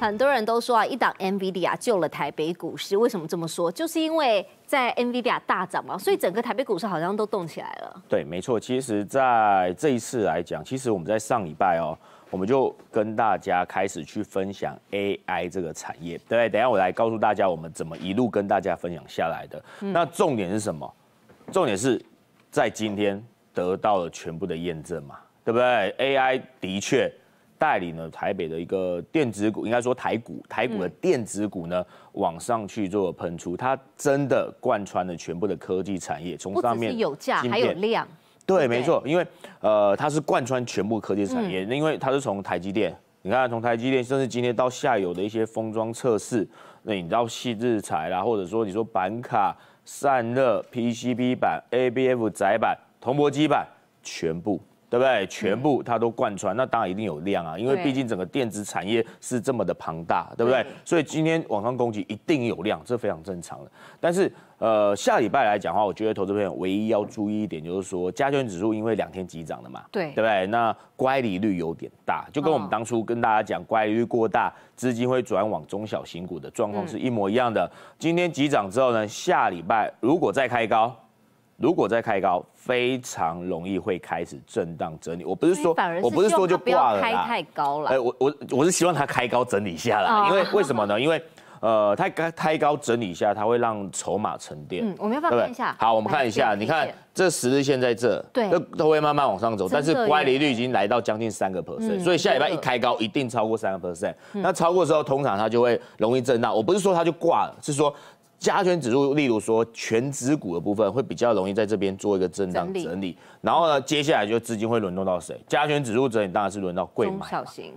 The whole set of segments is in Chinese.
很多人都说啊，一档 Nvidia 救了台北股市。为什么这么说？就是因为在 Nvidia 大涨嘛，所以整个台北股市好像都动起来了。对，没错。其实在这一次来讲，其实我们在上礼拜哦，我们就跟大家开始去分享 AI 这个产业，对不对？等下我来告诉大家，我们怎么一路跟大家分享下来的。那重点是什么？重点是在今天得到了全部的验证嘛，对不对？AI 的确。带领呢台北的一个电子股，应该说台股，台股的电子股呢往上去做喷出，它真的贯穿了全部的科技产业，从上面有价还有量，对，没错，因为呃它是贯穿全部科技产业，因为它是从台积电，你看从台积电，甚至今天到下游的一些封装测试，那你到细日材啦，或者说你说板卡散热、PCB 板、ABF 窄板、铜箔基板，全部。对不对？全部它都贯穿，那当然一定有量啊，因为毕竟整个电子产业是这么的庞大，对不对？所以今天网上攻击一定有量，这非常正常的。但是，呃，下礼拜来讲的话，我觉得投资朋友唯一要注意一点就是说，加权指数因为两天急涨了嘛，对对不对？那乖离率有点大，就跟我们当初跟大家讲，乖离率过大，资金会转往中小型股的状况是一模一样的。今天急涨之后呢，下礼拜如果再开高。如果再开高，非常容易会开始震荡整理。我不是说，我不是说就挂了啦。开太高了。哎，我我我是希望它开高整理一下了，因为为什么呢？因为呃，它开开高整理一下，它会让筹码沉淀。嗯，我们有办法看一下。好，我们看一下。你看这十日线在这，对，都会慢慢往上走。但是乖离率已经来到将近三个 percent，所以下礼拜一开高一定超过三个 percent。那超过之后，通常它就会容易震荡。我不是说它就挂了，是说。加权指数，例如说全指股的部分，会比较容易在这边做一个震荡整理。然后呢，接下来就资金会轮动到谁？加权指数整理当然是轮到贵买。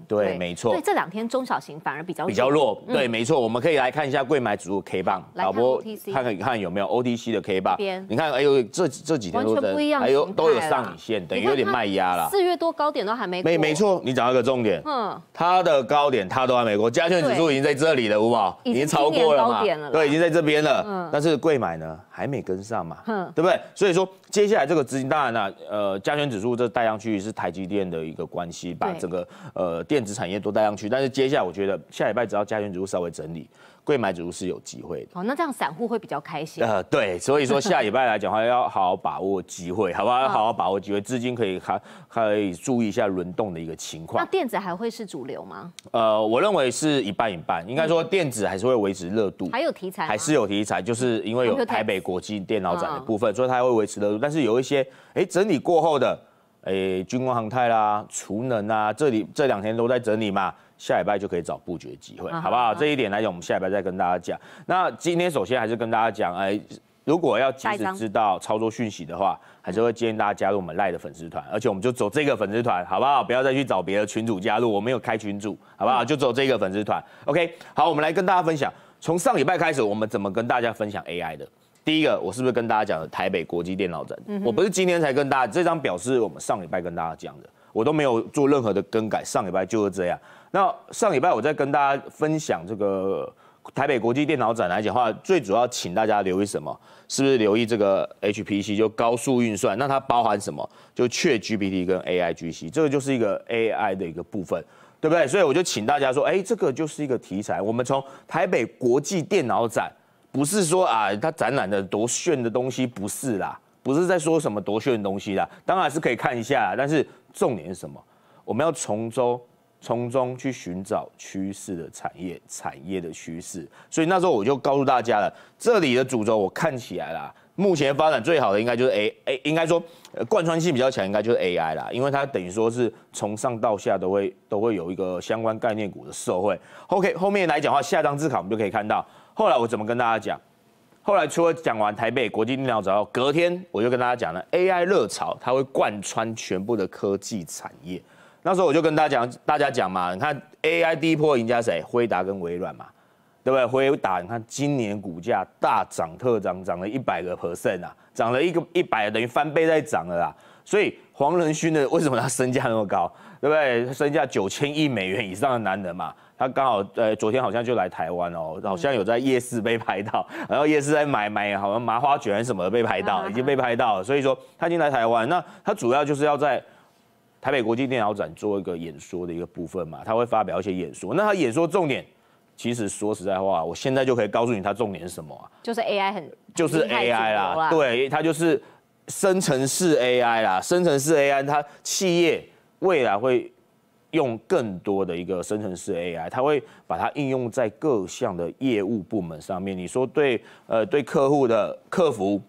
对，没错。对这两天中小型反而比较比较弱。对，没错。我们可以来看一下贵买指数 K 棒，老婆看看有没有 OTC 的 K 棒。你看，哎呦，这这几天完全不一样，都有上影线，等于有点卖压了。四月多高点都还没。没没错，你找到一个重点。嗯。它的高点它都还没过，加权指数已经在这里了，好不好？已经超过了嘛？对，已经在这边。了，但是贵买呢还没跟上嘛，对不对？所以说接下来这个资金，当然啊，呃，加权指数这带上去是台积电的一个关系，把整个呃电子产业都带上去。但是接下来我觉得下礼拜只要加权指数稍微整理。贵买主是有机会的，哦，那这样散户会比较开心。呃，对，所以说下礼拜来讲话，要好好把握机会，好不好？要好好把握机会，资金可以还可以注意一下轮动的一个情况。那电子还会是主流吗？呃，我认为是一半一半，应该说电子还是会维持热度，还有题材，还是有题材，就是因为有台北国际电脑展的部分，所以它会维持热度，但是有一些，哎，整理过后的。哎，军工航太啦，储能啊，这里这两天都在整理嘛，下礼拜就可以找布局机会，好不好？这一点来讲，我们下礼拜再跟大家讲。那今天首先还是跟大家讲，哎，如果要及时知道操作讯息的话，还是会建议大家加入我们赖的粉丝团，而且我们就走这个粉丝团，好不好？不要再去找别的群主加入，我没有开群主，好不好？就走这个粉丝团，OK？好，我们来跟大家分享，从上礼拜开始，我们怎么跟大家分享 AI 的。第一个，我是不是跟大家讲的台北国际电脑展？我不是今天才跟大家，这张表是我们上礼拜跟大家讲的，我都没有做任何的更改，上礼拜就是这样。那上礼拜我在跟大家分享这个台北国际电脑展来讲话，最主要请大家留意什么？是不是留意这个 HPC 就高速运算？那它包含什么？就确 GPT 跟 AI GC，这个就是一个 AI 的一个部分，对不对？所以我就请大家说，哎，这个就是一个题材，我们从台北国际电脑展。不是说啊，它展览的多炫的东西不是啦，不是在说什么多炫的东西啦，当然是可以看一下，但是重点是什么？我们要从中从中去寻找趋势的产业，产业的趋势。所以那时候我就告诉大家了，这里的主轴我看起来啦。目前发展最好的应该就是 A A，应该说，贯穿性比较强，应该就是 A I 啦，因为它等于说是从上到下都会都会有一个相关概念股的社会。OK，后面来讲话，下张自考我们就可以看到。后来我怎么跟大家讲？后来除了讲完台北国际电脑后，隔天我就跟大家讲了 A I 热潮，它会贯穿全部的科技产业。那时候我就跟大家讲，大家讲嘛，你看 A I 第一波赢家谁？辉达跟微软嘛。对不对？回打，你看今年股价大涨特涨，涨了一百个 percent 啊，涨了一个一百，等于翻倍在涨了啦。所以黄仁勋的为什么他身价那么高？对不对？身价九千亿美元以上的男人嘛，他刚好呃昨天好像就来台湾哦，好像有在夜市被拍到，然后夜市在买买，好像麻花卷什么被拍到，已经被拍到。了。所以说他已经来台湾，那他主要就是要在台北国际电脑展做一个演说的一个部分嘛，他会发表一些演说。那他演说重点。其实说实在话，我现在就可以告诉你，它重点是什么啊？就是 AI 很，就是 AI 啦，对，它就是生成式 AI 啦，生成式 AI，它企业未来会用更多的一个生成式 AI，它会把它应用在各项的业务部门上面。你说对，呃，对客户的客服，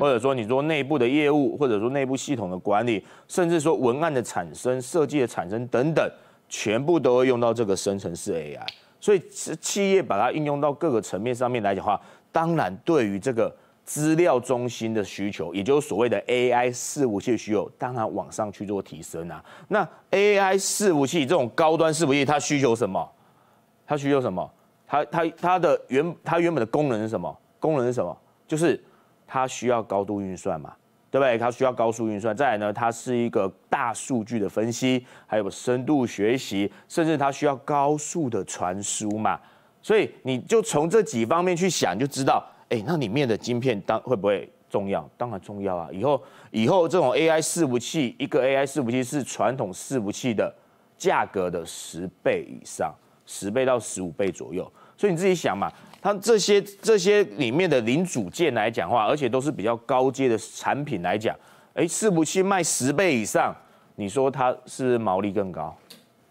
或者说你说内部的业务，或者说内部系统的管理，甚至说文案的产生、设计的产生等等，全部都会用到这个生成式 AI。所以，企业把它应用到各个层面上面来讲的话，当然对于这个资料中心的需求，也就是所谓的 AI 四五器需求，当然往上去做提升啊。那 AI 四五器这种高端四五器，它需求什么？它需求什么？它它它的原它原本的功能是什么？功能是什么？就是它需要高度运算嘛。对不对？它需要高速运算，再来呢，它是一个大数据的分析，还有深度学习，甚至它需要高速的传输嘛。所以你就从这几方面去想，就知道，哎，那里面的晶片当会不会重要？当然重要啊！以后以后这种 AI 伺服器，一个 AI 伺服器是传统伺服器的价格的十倍以上，十倍到十五倍左右。所以你自己想嘛。它这些这些里面的零组件来讲话，而且都是比较高阶的产品来讲，哎，四服器卖十倍以上，你说它是毛利更高，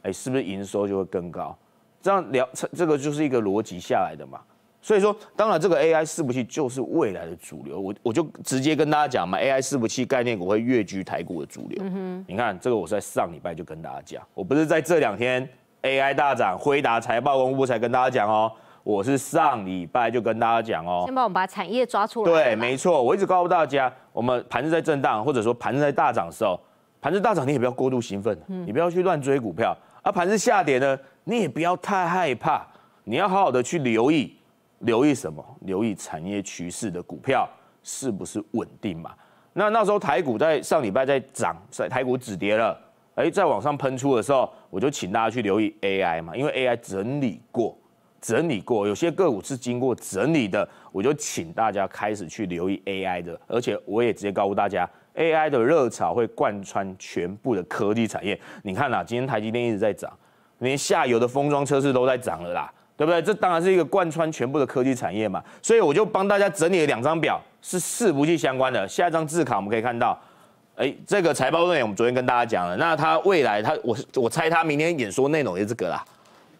哎，是不是营收就会更高？这样聊，这个就是一个逻辑下来的嘛。所以说，当然这个 AI 四服器就是未来的主流。我我就直接跟大家讲嘛，AI 四服器概念股会跃居台股的主流。你看，这个我在上礼拜就跟大家讲，我不是在这两天 AI 大涨，辉达财报公布才跟大家讲哦。我是上礼拜就跟大家讲哦，先把我们把产业抓出来。对，没错，我一直告诉大家，我们盘子在震荡，或者说盘子在大涨的时候，盘子大涨你也不要过度兴奋，你不要去乱追股票。而盘子下跌呢，你也不要太害怕，你要好好的去留意，留意什么？留意产业趋势的股票是不是稳定嘛？那那时候台股在上礼拜在涨，在台股止跌了，哎，在往上喷出的时候，我就请大家去留意 AI 嘛，因为 AI 整理过。整理过，有些个股是经过整理的，我就请大家开始去留意 AI 的，而且我也直接告诉大家，AI 的热潮会贯穿全部的科技产业。你看啦，今天台积电一直在涨，连下游的封装车市都在涨了啦，对不对？这当然是一个贯穿全部的科技产业嘛。所以我就帮大家整理了两张表，是四不去相关的。下一张字卡我们可以看到，哎，这个财报重点我们昨天跟大家讲了，那他未来他，我是我猜他明天演说内容也是这个啦。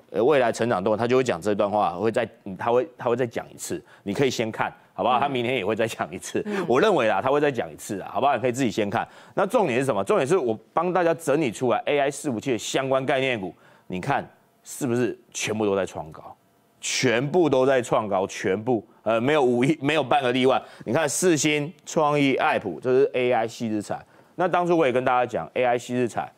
呃，未来成长动，他就会讲这段话，会再，他会，他会再讲一次，你可以先看，好不好？他明天也会再讲一次，我认为啊，他会再讲一次啊，好不好？你可以自己先看。那重点是什么？重点是我帮大家整理出来 AI 四五七的相关概念股，你看是不是全部都在创高？全部都在创高，全部，呃，没有五亿，没有半个例外。你看四新、创意、爱普，这是 AI 细日产。那当初我也跟大家讲，AI 细日产，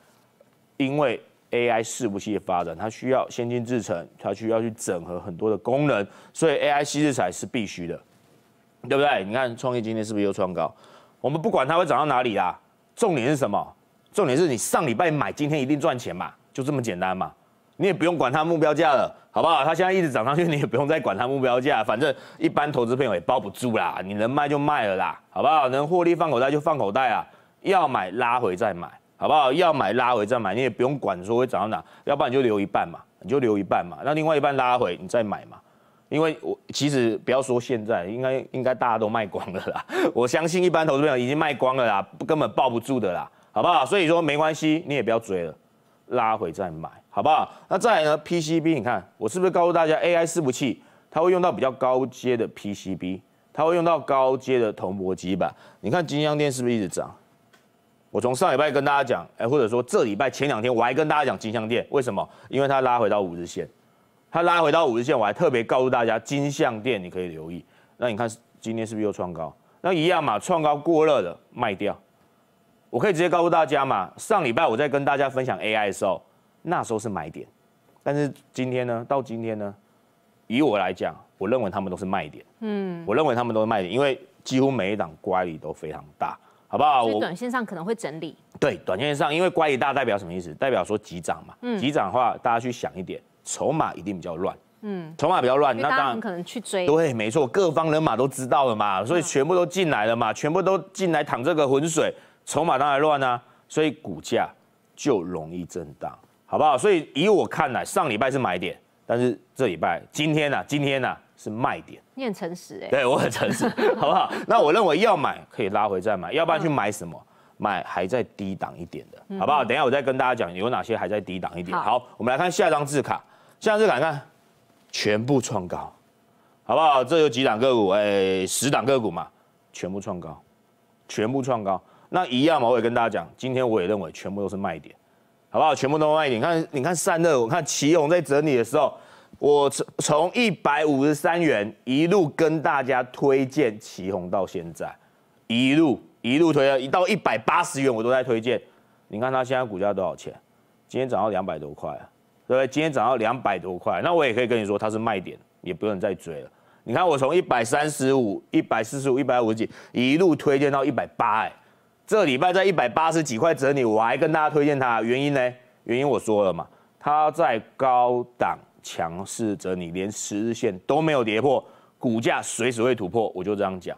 因为。AI 伺服器的发展，它需要先进制程，它需要去整合很多的功能，所以 AI C 制材是必须的，对不对？你看创业今天是不是又创高？我们不管它会涨到哪里啦，重点是什么？重点是你上礼拜买，今天一定赚钱嘛？就这么简单嘛？你也不用管它目标价了，好不好？它现在一直涨上去，你也不用再管它目标价，反正一般投资朋友也包不住啦，你能卖就卖了啦，好不好？能获利放口袋就放口袋啊，要买拉回再买。好不好？要买拉回再买，你也不用管说会涨到哪，要不然你就留一半嘛，你就留一半嘛。那另外一半拉回你再买嘛，因为我其实不要说现在，应该应该大家都卖光了啦。我相信一般投资友已经卖光了啦，根本抱不住的啦，好不好？所以说没关系，你也不要追了，拉回再买，好不好？那再来呢？PCB，你看我是不是告诉大家，AI 伺服器它会用到比较高阶的 PCB，它会用到高阶的铜箔基板？你看金相电是不是一直涨？我从上礼拜跟大家讲，哎，或者说这礼拜前两天我还跟大家讲金项店，为什么？因为它拉回到五日线，它拉回到五日线，我还特别告诉大家金项店你可以留意。那你看今天是不是又创高？那一样嘛，创高过热的卖掉。我可以直接告诉大家嘛，上礼拜我在跟大家分享 AI 的时候，那时候是买点，但是今天呢，到今天呢，以我来讲，我认为他们都是卖点。嗯，我认为他们都是卖点，因为几乎每一档乖离都非常大。好不好？所以短线上可能会整理。对，短线上，因为乖一大代表什么意思？代表说急涨嘛。嗯。急涨的话，大家去想一点，筹码一定比较乱。嗯。筹码比较乱，那当然可能去追。对，没错，各方人马都知道了嘛，所以全部都进来了嘛，全部都进来淌这个浑水，筹码当然乱呢，所以股价就容易震荡，好不好？所以以我看来，上礼拜是买点，但是这礼拜今天呢？今天呢？是卖点，你很诚实哎，对我很诚实，好不好？那我认为要买可以拉回再买，要不然去买什么？买还在低档一点的，好不好？等一下我再跟大家讲有哪些还在低档一点。好，我们来看下张字卡，下张字卡看，全部创高，好不好？这有几档个股哎，十档个股嘛，全部创高，全部创高。那一样嘛，我也跟大家讲，今天我也认为全部都是卖点，好不好？全部都是卖点，看你看散热，我看奇勇在整理的时候。我从从一百五十三元一路跟大家推荐旗宏到现在，一路一路推啊，一到一百八十元我都在推荐。你看它现在股价多少钱？今天涨到两百多块啊，对不对？今天涨到两百多块，那我也可以跟你说它是卖点，也不用再追了。你看我从一百三十五、一百四十五、一百五十几一路推荐到一百八，哎，这礼拜在一百八十几块整理，我还跟大家推荐它，原因呢？原因我说了嘛，它在高档。强势者，你连十日线都没有跌破，股价随时会突破。我就这样讲，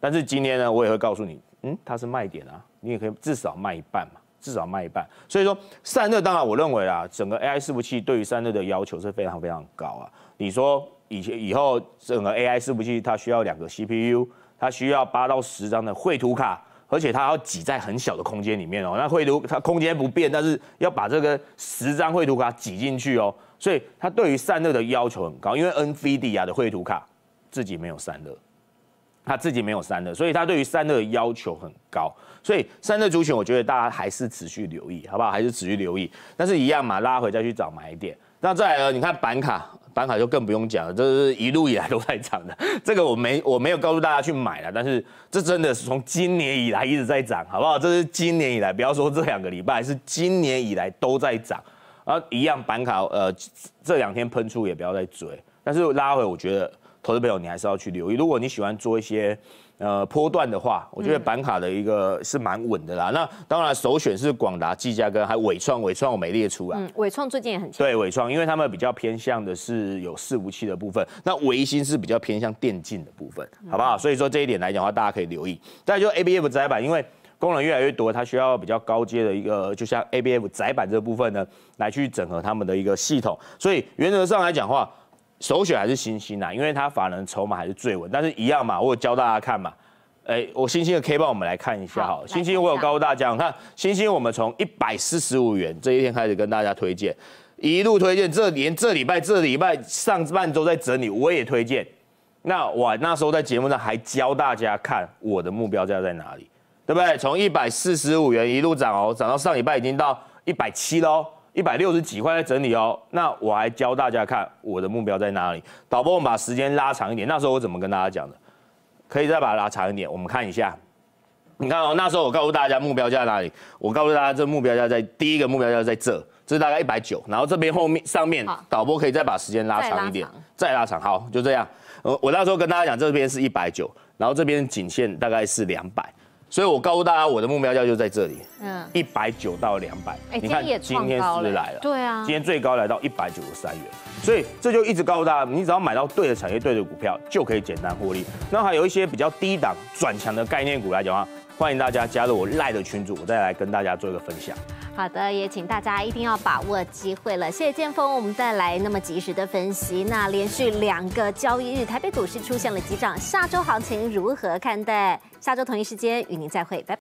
但是今天呢，我也会告诉你，嗯，它是卖点啊，你也可以至少卖一半嘛，至少卖一半。所以说散热，当然我认为啊，整个 AI 伺服器对于散热的要求是非常非常高啊。你说以前以后整个 AI 伺服器它需要两个 CPU，它需要八到十张的绘图卡，而且它要挤在很小的空间里面哦。那绘图它空间不变，但是要把这个十张绘图卡挤进去哦。所以它对于散热的要求很高，因为 NVIDIA 的绘图卡自己没有散热，它自己没有散热，所以它对于散热的要求很高。所以散热族群，我觉得大家还是持续留意，好不好？还是持续留意，但是一样嘛，拉回再去找买点。那再来，你看板卡，板卡就更不用讲了，这是一路以来都在涨的。这个我没我没有告诉大家去买了，但是这真的是从今年以来一直在涨，好不好？这是今年以来，不要说这两个礼拜，是今年以来都在涨。一样板卡，呃，这两天喷出也不要再追，但是拉回，我觉得投资朋友你还是要去留意。如果你喜欢做一些呃波段的话，我觉得板卡的一个是蛮稳的啦。那当然首选是广达、技嘉跟还伟创，伟创我没列出啊。嗯，伟创最近也很强。对，伟创，因为他们比较偏向的是有伺服器的部分，那维新是比较偏向电竞的部分，好不好？所以说这一点来讲的话，大家可以留意。再就 A B F 窄板，因为。功能越来越多，它需要比较高阶的一个，就像 A B F 载板这部分呢，来去整合他们的一个系统。所以原则上来讲话，首选还是星星啊，因为它法人筹码还是最稳。但是一样嘛，我有教大家看嘛，哎，我星星的 K 报我们来看一下好，星星我有告诉大家，看星星我们从一百四十五元这一天开始跟大家推荐，一路推荐，这连这礼拜这礼拜上半周在整理，我也推荐。那我那时候在节目上还教大家看我的目标价在哪里。对不对？从一百四十五元一路涨哦，涨到上礼拜已经到一百七喽，一百六十几块在整理哦。那我还教大家看我的目标在哪里。导播，我们把时间拉长一点。那时候我怎么跟大家讲的？可以再把它拉长一点，我们看一下。你看哦，那时候我告诉大家目标价在哪里。我告诉大家，这目标价在第一个目标价在这，这是大概一百九。然后这边后面上面，导播可以再把时间拉长一点，再拉长。好，就这样。我我那时候跟大家讲，这边是一百九，然后这边颈线大概是两百。所以，我告诉大家，我的目标价就在这里，嗯，一百九到两百。你看今天不是来了。对啊，今天最高来到一百九十三元。所以，这就一直告诉大家，你只要买到对的产业、对的股票，就可以简单获利。那还有一些比较低档转强的概念股来讲啊，欢迎大家加入我赖的群组，我再来跟大家做一个分享。好的，也请大家一定要把握机会了。谢谢剑锋，我们带来那么及时的分析。那连续两个交易日，台北股市出现了急涨，下周行情如何看待？下周同一时间与您再会，拜。